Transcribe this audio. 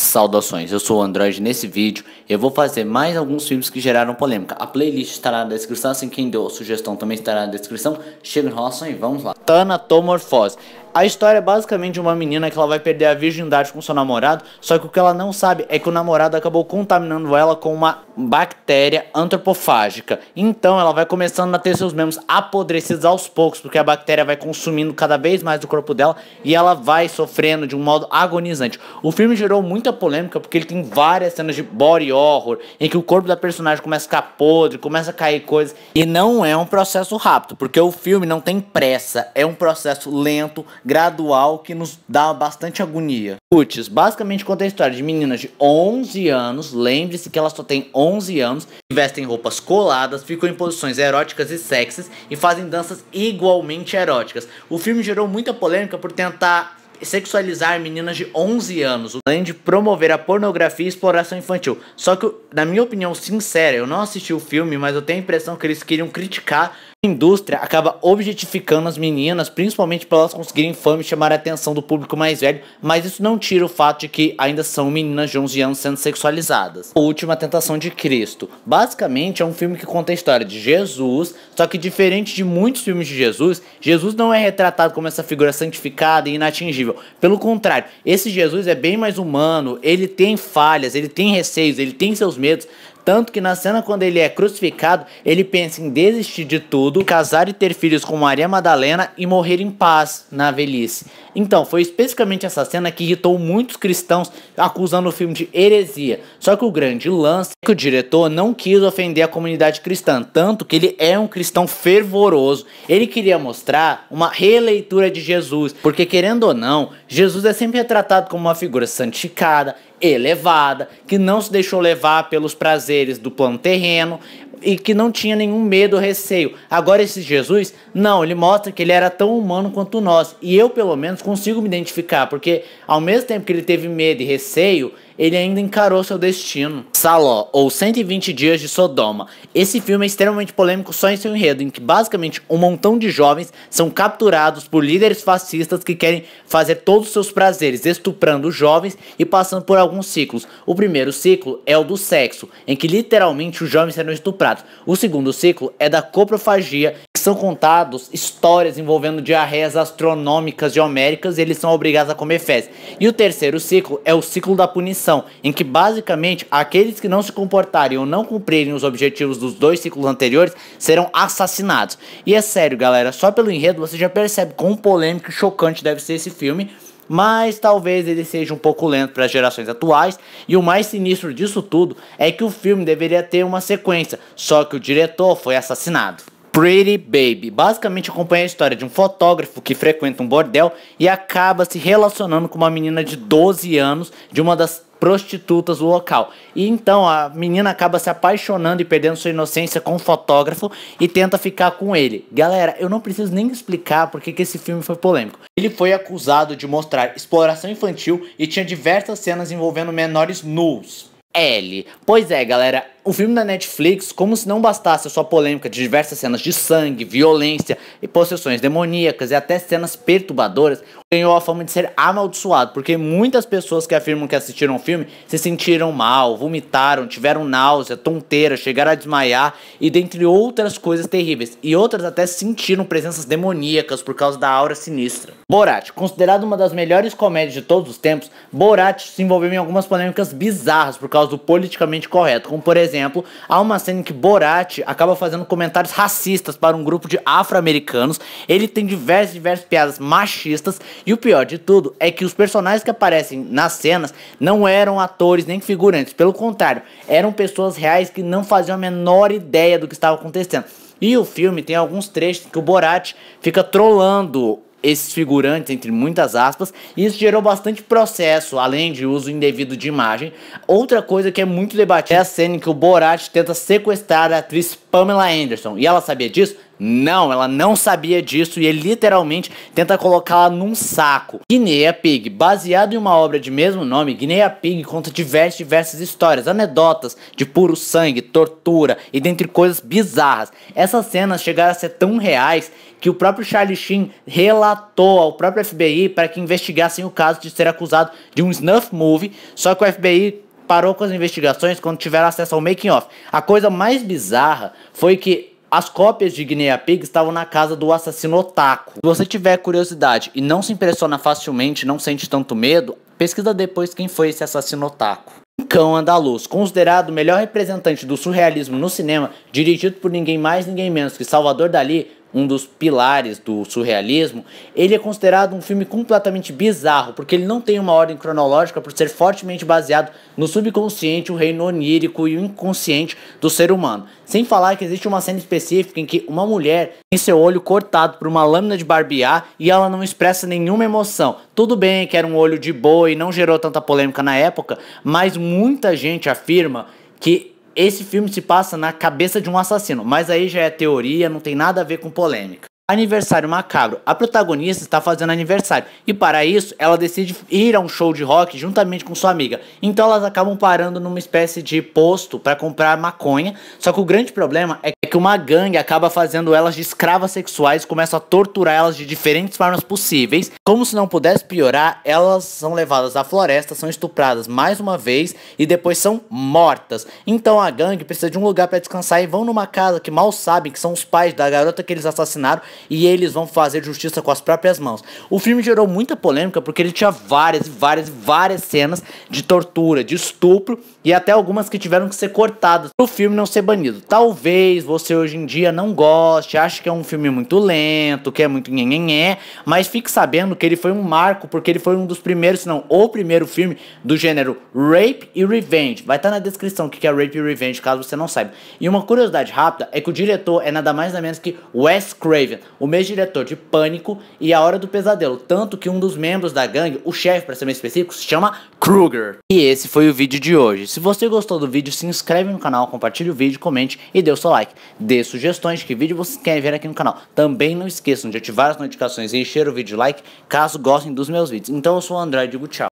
Saudações, eu sou o Android nesse vídeo eu vou fazer mais alguns filmes que geraram polêmica. A playlist estará na descrição, assim quem deu sugestão também estará na descrição. Chega em relação e vamos lá. Tanatomorfose a história é basicamente de uma menina que ela vai perder a virgindade com seu namorado, só que o que ela não sabe é que o namorado acabou contaminando ela com uma bactéria antropofágica. Então ela vai começando a ter seus membros apodrecidos aos poucos, porque a bactéria vai consumindo cada vez mais do corpo dela e ela vai sofrendo de um modo agonizante. O filme gerou muita polêmica porque ele tem várias cenas de body horror em que o corpo da personagem começa a ficar podre, começa a cair coisas e não é um processo rápido, porque o filme não tem pressa, é um processo lento gradual que nos dá bastante agonia. Putz, basicamente conta a história de meninas de 11 anos, lembre-se que elas só têm 11 anos, vestem roupas coladas, ficam em posições eróticas e sexys e fazem danças igualmente eróticas. O filme gerou muita polêmica por tentar sexualizar meninas de 11 anos, além de promover a pornografia e exploração infantil. Só que, na minha opinião sincera, eu não assisti o filme, mas eu tenho a impressão que eles queriam criticar a indústria acaba objetificando as meninas, principalmente para elas conseguirem fama e chamar a atenção do público mais velho, mas isso não tira o fato de que ainda são meninas de 11 anos sendo sexualizadas. A Última Tentação de Cristo. Basicamente é um filme que conta a história de Jesus, só que diferente de muitos filmes de Jesus, Jesus não é retratado como essa figura santificada e inatingível. Pelo contrário, esse Jesus é bem mais humano, ele tem falhas, ele tem receios, ele tem seus medos, tanto que na cena quando ele é crucificado, ele pensa em desistir de tudo, casar e ter filhos com Maria Madalena e morrer em paz na velhice. Então, foi especificamente essa cena que irritou muitos cristãos acusando o filme de heresia. Só que o grande lance é que o diretor não quis ofender a comunidade cristã, tanto que ele é um cristão fervoroso. Ele queria mostrar uma releitura de Jesus, porque querendo ou não, Jesus é sempre retratado como uma figura santificada, elevada, que não se deixou levar pelos prazeres do plano terreno, e que não tinha nenhum medo ou receio. Agora esse Jesus, não, ele mostra que ele era tão humano quanto nós. E eu, pelo menos, consigo me identificar, porque ao mesmo tempo que ele teve medo e receio, ele ainda encarou seu destino. Saló, ou 120 Dias de Sodoma. Esse filme é extremamente polêmico só em seu enredo, em que basicamente um montão de jovens são capturados por líderes fascistas que querem fazer todos os seus prazeres, estuprando jovens e passando por alguns ciclos. O primeiro ciclo é o do sexo, em que literalmente os jovens serão estuprados o segundo ciclo é da coprofagia, que são contados histórias envolvendo diarreias astronômicas de homéricas e eles são obrigados a comer fezes. E o terceiro ciclo é o ciclo da punição, em que basicamente aqueles que não se comportarem ou não cumprirem os objetivos dos dois ciclos anteriores serão assassinados. E é sério, galera, só pelo enredo você já percebe quão polêmico e chocante deve ser esse filme mas talvez ele seja um pouco lento para as gerações atuais. E o mais sinistro disso tudo é que o filme deveria ter uma sequência, só que o diretor foi assassinado. Pretty Baby. Basicamente acompanha a história de um fotógrafo que frequenta um bordel e acaba se relacionando com uma menina de 12 anos de uma das prostitutas do local. E então a menina acaba se apaixonando e perdendo sua inocência com o fotógrafo e tenta ficar com ele. Galera, eu não preciso nem explicar porque que esse filme foi polêmico. Ele foi acusado de mostrar exploração infantil e tinha diversas cenas envolvendo menores nus. L. Pois é, galera, o filme da Netflix, como se não bastasse a sua polêmica de diversas cenas de sangue, violência e possessões demoníacas e até cenas perturbadoras, ganhou a fama de ser amaldiçoado, porque muitas pessoas que afirmam que assistiram o filme se sentiram mal, vomitaram, tiveram náusea, tonteira, chegaram a desmaiar e dentre outras coisas terríveis. E outras até sentiram presenças demoníacas por causa da aura sinistra. Borat, considerado uma das melhores comédias de todos os tempos, Borat se envolveu em algumas polêmicas bizarras por causa do politicamente correto, como por exemplo exemplo, há uma cena em que Borat acaba fazendo comentários racistas para um grupo de afro-americanos. Ele tem diversas, diversas piadas machistas. E o pior de tudo é que os personagens que aparecem nas cenas não eram atores nem figurantes. Pelo contrário, eram pessoas reais que não faziam a menor ideia do que estava acontecendo. E o filme tem alguns trechos que o Borat fica trolando esses figurantes, entre muitas aspas, e isso gerou bastante processo, além de uso indevido de imagem. Outra coisa que é muito debatida é a cena em que o Borat tenta sequestrar a atriz Pamela Anderson, e ela sabia disso? Não, ela não sabia disso e ele literalmente tenta colocá-la num saco. Guinea Pig, baseado em uma obra de mesmo nome, Guinea Pig conta diversas, diversas histórias, anedotas de puro sangue, tortura e dentre coisas bizarras. Essas cenas chegaram a ser tão reais que o próprio Charlie Sheen relatou ao próprio FBI para que investigassem o caso de ser acusado de um snuff movie, só que o FBI parou com as investigações quando tiveram acesso ao making off. A coisa mais bizarra foi que as cópias de Guinea Pig estavam na casa do assassino Otaku. Se você tiver curiosidade e não se impressiona facilmente, não sente tanto medo, pesquisa depois quem foi esse assassino Otaku. Um Cão Andaluz, considerado o melhor representante do surrealismo no cinema, dirigido por ninguém mais ninguém menos que Salvador Dali, um dos pilares do surrealismo, ele é considerado um filme completamente bizarro, porque ele não tem uma ordem cronológica por ser fortemente baseado no subconsciente, o reino onírico e o inconsciente do ser humano. Sem falar que existe uma cena específica em que uma mulher tem seu olho cortado por uma lâmina de barbear e ela não expressa nenhuma emoção. Tudo bem que era um olho de boa e não gerou tanta polêmica na época, mas muita gente afirma que esse filme se passa na cabeça de um assassino, mas aí já é teoria, não tem nada a ver com polêmica. Aniversário macabro. A protagonista está fazendo aniversário e para isso ela decide ir a um show de rock juntamente com sua amiga. Então elas acabam parando numa espécie de posto para comprar maconha. Só que o grande problema é que uma gangue acaba fazendo elas de escravas sexuais, começa a torturar elas de diferentes formas possíveis. Como se não pudesse piorar, elas são levadas à floresta, são estupradas mais uma vez e depois são mortas. Então a gangue precisa de um lugar para descansar e vão numa casa que mal sabem que são os pais da garota que eles assassinaram e eles vão fazer justiça com as próprias mãos. O filme gerou muita polêmica porque ele tinha várias, várias, várias cenas de tortura, de estupro e até algumas que tiveram que ser cortadas para o filme não ser banido. Talvez você hoje em dia não goste, ache que é um filme muito lento, que é muito é, mas fique sabendo que ele foi um marco porque ele foi um dos primeiros, se não o primeiro filme do gênero Rape e Revenge. Vai estar tá na descrição o que é Rape e Revenge, caso você não saiba. E uma curiosidade rápida é que o diretor é nada mais nada menos que Wes Craven o mês diretor de Pânico e A Hora do Pesadelo, tanto que um dos membros da gangue, o chefe para ser mais específico, se chama Kruger. E esse foi o vídeo de hoje. Se você gostou do vídeo, se inscreve no canal, compartilhe o vídeo, comente e dê o seu like. Dê sugestões de que vídeo você quer ver aqui no canal. Também não esqueçam de ativar as notificações e encher o vídeo de like caso gostem dos meus vídeos. Então eu sou o André, digo tchau.